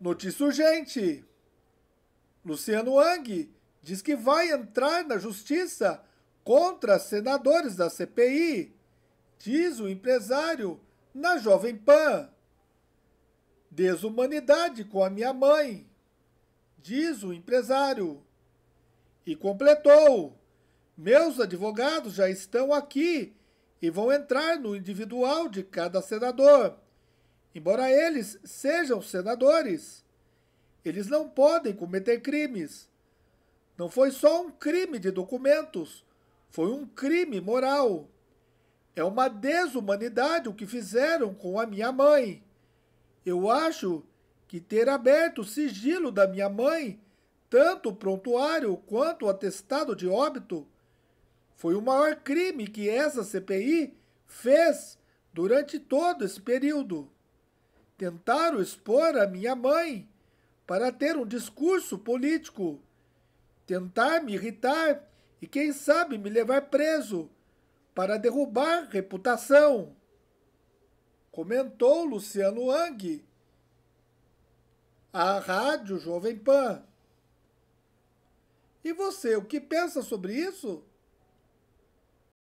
Notícia urgente: Luciano Wang diz que vai entrar na justiça contra senadores da CPI, diz o empresário na Jovem Pan. Desumanidade com a minha mãe, diz o empresário. E completou: Meus advogados já estão aqui e vão entrar no individual de cada senador Embora eles sejam senadores, eles não podem cometer crimes. Não foi só um crime de documentos, foi um crime moral. É uma desumanidade o que fizeram com a minha mãe. Eu acho que ter aberto o sigilo da minha mãe, tanto o prontuário quanto o atestado de óbito, foi o maior crime que essa CPI fez durante todo esse período. Tentaram expor a minha mãe para ter um discurso político, tentar me irritar e, quem sabe, me levar preso para derrubar reputação. Comentou Luciano Wang à Rádio Jovem Pan. E você, o que pensa sobre isso?